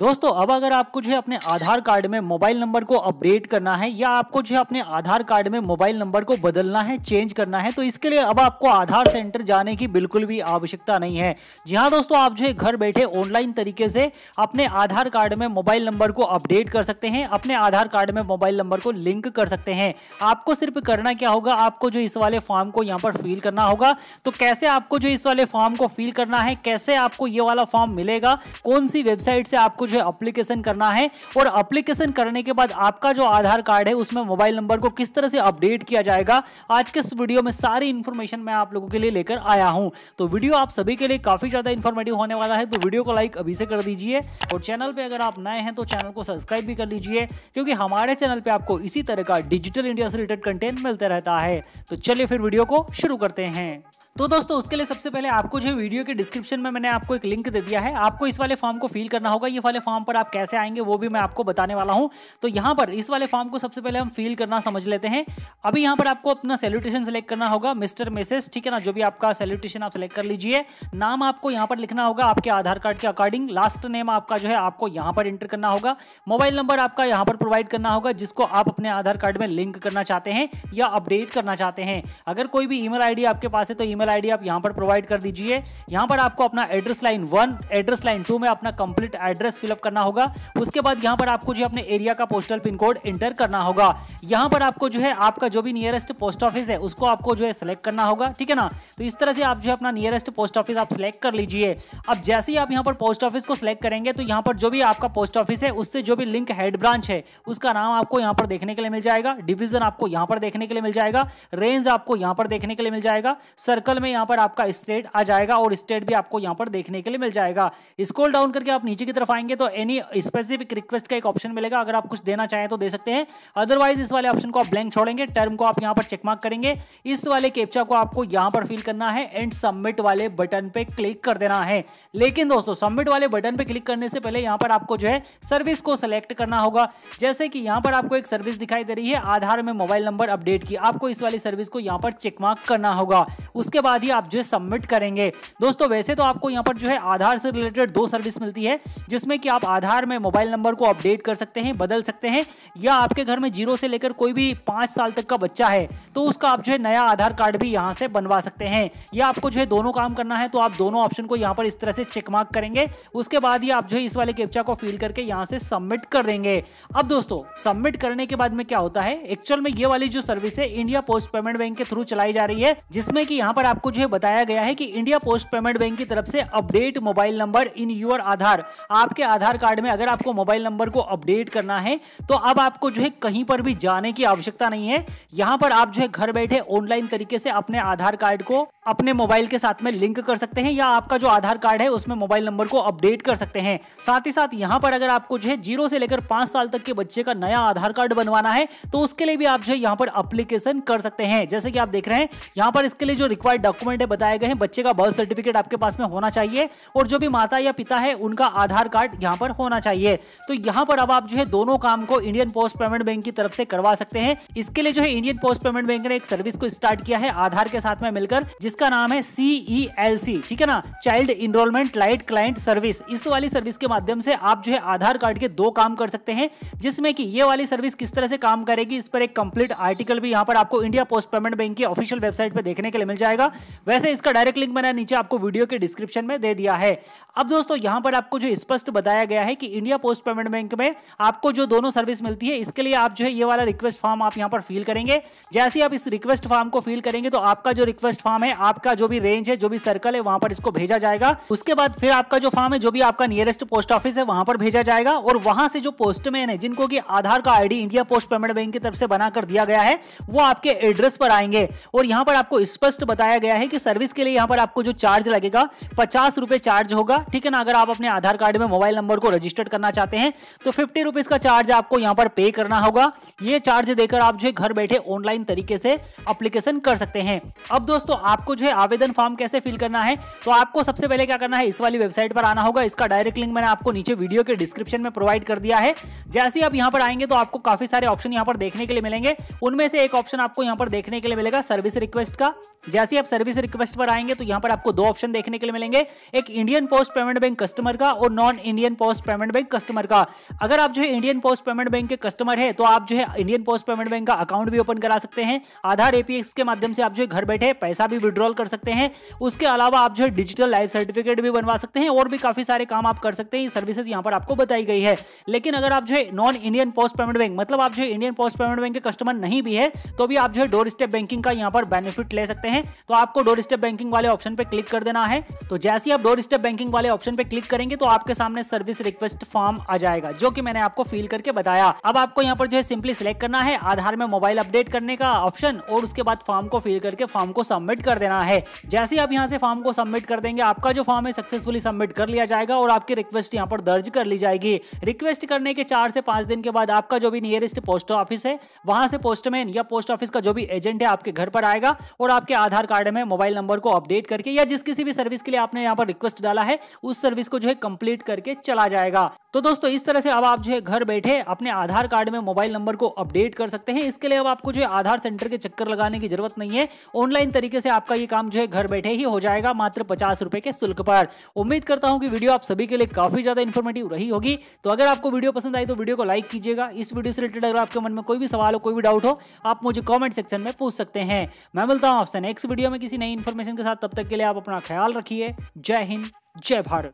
दोस्तों अब अगर आपको जो है अपने आधार कार्ड में मोबाइल नंबर को अपडेट करना है या आपको जो है अपने आधार कार्ड में मोबाइल नंबर को बदलना है चेंज करना है तो इसके लिए अब आपको आधार सेंटर जाने की बिल्कुल भी आवश्यकता नहीं है जी हाँ दोस्तों आप जो है घर बैठे ऑनलाइन तरीके से अपने आधार कार्ड में मोबाइल नंबर को अपडेट कर सकते हैं अपने आधार कार्ड में मोबाइल नंबर को लिंक कर सकते हैं आपको सिर्फ करना क्या होगा आपको जो इस वाले फॉर्म को यहाँ पर फिल करना होगा तो कैसे आपको जो इस वाले फॉर्म को फिल करना है कैसे आपको ये वाला फॉर्म मिलेगा कौन सी वेबसाइट से आपको आपको जो है अप्लीकेशन करना है और अप्लीकेशन करने के बाद आपका जो आधार कार्ड है उसमें मोबाइल नंबर को किस तरह से अपडेट किया जाएगा आज के इस वीडियो में सारी इन्फॉर्मेशन मैं आप लोगों के लिए लेकर आया हूँ तो वीडियो आप सभी के लिए काफ़ी ज़्यादा इन्फॉर्मेटिव होने वाला है तो वीडियो को लाइक अभी से कर दीजिए और चैनल पर अगर आप नए हैं तो चैनल को सब्सक्राइब भी कर लीजिए क्योंकि हमारे चैनल पर आपको इसी तरह का डिजिटल इंडिया से रिलेटेड कंटेंट मिलता रहता है तो चलिए फिर वीडियो को शुरू करते हैं तो दोस्तों उसके लिए सबसे पहले आपको जो वीडियो के डिस्क्रिप्शन में मैंने आपको एक लिंक दे दिया है आपको इस वाले फॉर्म को फिल करना होगा ये वाले फॉर्म पर आप कैसे आएंगे वो भी मैं आपको बताने वाला हूं तो यहां पर इस वाले फॉर्म को सबसे पहले हम फिल करना समझ लेते हैं अभी यहां पर आपको अपना सेल्यूटेशन सेलेक्ट करना होगा मिस्टर मिसेस ठीक है ना जो भी आपका सेल्यूटेशन आप सेलेक्ट कर लीजिए नाम आपको यहां पर लिखना होगा आपके आधार कार्ड के अकॉर्डिंग लास्ट नेम आपका जो है आपको यहां पर इंटर करना होगा मोबाइल नंबर आपका यहां पर प्रोवाइड करना होगा जिसको आप अपने आधार कार्ड में लिंक करना चाहते हैं या अपडेट करना चाहते हैं अगर कोई भी ईमेल आईडी आपके पास है तो ईमेल आईडी आप यहां पर प्रोवाइड कर दीजिए यहां पर आपको अपना address line one address line two में अपना कंप्लीट एड्रेस फिलअप करना होगा उसके बाद यहाँ पर आपको जो अपने एरिया का पोस्टल पिन कोड एंटर करना होगा यहाँ पर आपको जो है आपका जो भी नियरेस्ट पोस्ट ऑफिस है उसको आपको जो है सिलेक्ट करना होगा ठीक है ना तो इस तरह से आप जो है अपना नियरेस्ट पोस्ट ऑफिस आप सिलेक्ट कर लीजिए अब जैसे ही आप यहाँ पर पोस्ट ऑफिस को सिलेक्ट करेंगे तो यहाँ पर जो भी आपका पोस्ट ऑफिस है उससे जो भी लिंक हेड ब्रांच है उसका नाम आपको यहाँ पर देखने के लिए मिल जाएगा डिविजन आपको यहाँ पर देखने के लिए मिल जाएगा रेंज आपको यहाँ पर देखने के लिए मिल जाएगा सर्कल में यहाँ पर आपका स्टेट आ जाएगा और स्टेट भी आपको यहाँ पर देखने के लिए मिल जाएगा स्कोल डाउन करके आप नीचे की तरफ आएंगे करेंगे तो एनी स्पेसिफिक रिक्वेस्ट का एक ऑप्शन मिलेगा अगर आप कुछ देना चाहें तो दे सकते हैं अदरवाइज इस वाले ऑप्शन को आप ब्लैंक छोड़ेंगे टर्म को आप यहाँ पर चेकमार्क करेंगे इस वाले कैप्चा को आपको यहाँ पर फिल करना है एंड सबमिट वाले बटन पर क्लिक कर देना है लेकिन दोस्तों सबमिट वाले बटन पर क्लिक करने से पहले यहाँ पर आपको जो है सर्विस को सिलेक्ट करना होगा जैसे कि यहाँ पर आपको एक सर्विस दिखाई दे रही है आधार में मोबाइल नंबर अपडेट की आपको इस वाली सर्विस को यहाँ पर चेकमार्क करना होगा उसके बाद ही आप जो है सबमिट करेंगे दोस्तों वैसे तो आपको यहाँ पर जो है आधार से रिलेटेड दो सर्विस मिलती है जिसमें कि आप आधार में मोबाइल नंबर को अपडेट कर सकते हैं बदल सकते हैं या आपके घर में जीरो से लेकर कोई भी पाँच साल तक का बच्चा है तो उसका आप जो है नया आधार कार्ड भी यहाँ से बनवा सकते हैं या आपको जो है दोनों काम करना है तो आप दोनों ऑप्शन को यहाँ पर इस तरह से चेकमार्क करेंगे उसके बाद ही आप जो है इस वाले कैप्चा को फिल करके यहाँ से सबमिट कर देंगे अब दोस्तों सबमिट करने के बाद में क्या होता है एक्चुअल में ये वाली जो सर्विस है इंडिया पोस्ट पेमेंट बैंक के थ्रू चलाई जा रही है जिसमें कि यहाँ पर आपको जो है बताया गया है कि इंडिया पोस्ट पेमेंट बैंक की तरफ से update mobile number in your Aadhaar आपके आधार कार्ड में अगर आपको मोबाइल नंबर को अपडेट करना है तो अब आपको जो है कहीं पर भी जाने की आवश्यकता नहीं है यहाँ पर आप जो है घर बैठे ऑनलाइन तरीके से अपने आधार कार्ड को अपने मोबाइल के साथ में लिंक कर सकते हैं या आपका जो आधार कार्ड है उसमें मोबाइल नंबर को अपडेट कर सकते हैं साथ ही साथ यहाँ पर अगर आपको जो है जीरो से लेकर पांच साल तक के बच्चे का नया आधार कार्ड बनवाना है तो उसके लिए भी आप जो है यहाँ पर अप्लीकेशन कर सकते हैं जैसे कि आप देख रहे हैं यहाँ पर इसके लिए जो रिक्वायर्ड डॉक्यूमेंट है बताए गए हैं बच्चे का बर्थ सर्टिफिकेट आपके पास में होना चाहिए और जो भी माता या पिता है उनका आधार कार्ड यहाँ पर होना चाहिए तो यहाँ पर अब आप जो है दोनों काम को इंडियन पोस्ट पेमेंट बैंक की तरफ से करवा सकते हैं इसके लिए जो है इंडियन पोस्ट पेमेंट बैंक ने एक सर्विस को स्टार्ट किया है आधार के साथ में मिलकर जिसका नाम है सी e ठीक है ना child enrolment lite client service इस वाली सर्विस के माध्यम से आप जो है आधार कार्ड के दो काम कर सकते हैं जिसमें कि ये वाली सर्विस किस तरह से काम करेगी इस पर एक कंप्लीट आर्टिकल भी यहाँ पर आपको इंडिया पोस्ट पेमेंट बैंक की ऑफिशियल वेबसाइट पर देखने के लिए मिल जाएगा वैसे इसका डायरेक्ट लिंक मैंने नीचे आपको वीडियो के डिस्क्रिप्शन में दे दिया है अब दोस्तों यहाँ पर आपको जो स्पष्ट बताया गया है कि इंडिया पोस्ट पेमेंट बैंक में आपको जो दोनों सर्विस मिलती है इसके लिए आप जो है ये वाला रिक्वेस्ट फॉर्म आप यहां पर फिल करेंगे जैसे आप इस रिक्वेस्ट फॉर्म को फिल करेंगे तो आपका जो रिक्वेस्ट फॉर्म है आपका जो भी रेंज है जो भी सर्कल है वहां पर इसको भेजा जाएगा उसके बाद फिर आपका जो फॉर्म है जो भी आपका नियरेस्ट पोस्ट ऑफिस है वहां पर भेजा जाएगा और वहां से जो पोस्टमैन है जिनको की आधार का ID India post payment bank की तरफ से बनाकर दिया गया है वो आपके एड्रेस पर आएंगे और यहाँ पर आपको स्पष्ट बताया गया है कि सर्विस के लिए यहाँ पर आपको जो चार्ज लगेगा पचास रुपए चार्ज होगा ठीक है ना अगर आप अपने आधार कार्ड में मोबाइल नंबर को रजिस्टर्ड करना चाहते हैं तो फिफ्टी रुपीज का चार्ज आपको यहाँ पर पे करना होगा ये चार्ज देकर आप जो है घर बैठे ऑनलाइन तरीके से अप्लीकेशन कर सकते हैं अब दोस्तों आपको आपको जो है आवेदन फॉर्म कैसे फिल करना है तो आपको सबसे पहले क्या करना है इस वाली वेबसाइट पर आना होगा इसका डायरेक्ट लिंक मैंने आपको नीचे वीडियो के डिस्क्रिप्शन में प्रोवाइड कर दिया है जैसे ही आप यहाँ पर आएंगे तो आपको काफी सारे ऑप्शन यहाँ पर देखने के लिए मिलेंगे उनमें से एक ऑप्शन आपको यहाँ पर देखने के लिए मिलेगा सर्विस रिक्वेस्ट का जैसे आप सर्विस रिक्वेस्ट पर आएंगे तो यहाँ पर आपको दो ऑप्शन देखने के लिए मिलेंगे एक Indian post payment bank customer का और non Indian post payment bank customer का अगर आप जो है इंडियन पोस्ट पेमेंट बैंक के कस्टमर है तो आप जो है इंडियन पोस्ट पेमेंट बैंक का अकाउंट भी ओपन करा सकते हैं आधार एपीएक्स के माध्यम से आप जो है घर बैठे पैसा भी विड्रॉ विड्रॉल कर सकते हैं उसके अलावा आप जो है डिजिटल लाइफ सर्टिफिकेट भी बनवा सकते हैं और भी काफी सारे काम आप कर सकते हैं सर्विसेज यहाँ पर आपको बताई गई है लेकिन अगर आप जो है non Indian post payment bank मतलब आप जो है इंडियन पोस्ट पेमेंट बैंक के कस्टमर नहीं भी है तो भी आप जो है डोर स्टेप बैंकिंग का यहाँ पर बेनिफिट ले सकते हैं तो आपको डोर स्टेप बैंकिंग वाले ऑप्शन पर क्लिक कर देना है तो जैसे ही आप डोर स्टेप बैंकिंग वाले ऑप्शन पर क्लिक करेंगे तो आपके सामने सर्विस रिक्वेस्ट फॉर्म आ जाएगा जो कि मैंने आपको फिल करके बताया अब आपको यहाँ पर जो है सिंपली सिलेक्ट करना है आधार में मोबाइल अपडेट करने का ऑप्शन और उसके बाद फॉर्म को फिल करके फॉर्म को सबमिट कर देना देना है जैसे आप यहाँ से फॉर्म को सबमिट कर देंगे आपका जो फॉर्म है सक्सेसफुली सबमिट कर लिया जाएगा और आपकी रिक्वेस्ट यहाँ पर दर्ज कर ली जाएगी रिक्वेस्ट करने के चार से पांच दिन के बाद आपका जो भी नियरेस्ट पोस्ट ऑफिस है वहां से पोस्टमैन या पोस्ट ऑफिस का जो भी एजेंट है आपके घर पर आएगा और आपके आधार कार्ड में मोबाइल नंबर को अपडेट करके या जिस किसी भी सर्विस के लिए आपने यहाँ पर रिक्वेस्ट डाला है उस सर्विस को जो है कंप्लीट करके चला जाएगा तो दोस्तों इस तरह से अब आप जो है घर बैठे अपने आधार कार्ड में मोबाइल नंबर को अपडेट कर सकते हैं इसके लिए अब आपको जो है आधार सेंटर के चक्कर लगाने की जरूरत नहीं है ऑनलाइन तरीके से आपका ये काम जो है घर बैठे ही हो जाएगा मात्र पचास रुपए के शुल्क पर उम्मीद करता हूँ कि वीडियो आप सभी के लिए काफी ज्यादा इन्फॉर्मेटिव रही होगी तो अगर आपको वीडियो पसंद आई तो वीडियो को लाइक कीजिएगा इस वीडियो से रिलेटेड अगर आपके मन में कोई भी सवाल हो कोई भी डाउट हो आप मुझे कॉमेंट सेक्शन में पूछ सकते हैं मैं मिलता हूँ आपसे नेक्स्ट वीडियो में किसी नई इन्फॉर्मेशन के साथ तब तक के लिए आप अपना ख्याल रखिए जय हिंद जय भारत